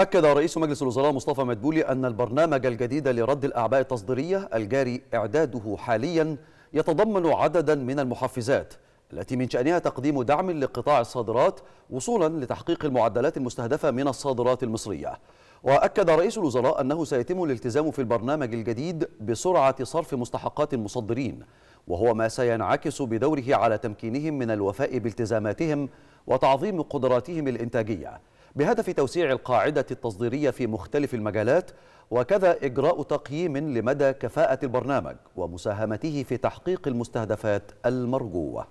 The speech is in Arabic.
أكد رئيس مجلس الوزراء مصطفى مدبولي أن البرنامج الجديد لرد الأعباء التصديرية الجاري إعداده حاليا يتضمن عددا من المحفزات التي من شأنها تقديم دعم لقطاع الصادرات وصولا لتحقيق المعدلات المستهدفة من الصادرات المصرية وأكد رئيس الوزراء أنه سيتم الالتزام في البرنامج الجديد بسرعة صرف مستحقات المصدرين وهو ما سينعكس بدوره على تمكينهم من الوفاء بالتزاماتهم وتعظيم قدراتهم الإنتاجية بهدف توسيع القاعدة التصديرية في مختلف المجالات وكذا إجراء تقييم لمدى كفاءة البرنامج ومساهمته في تحقيق المستهدفات المرجوة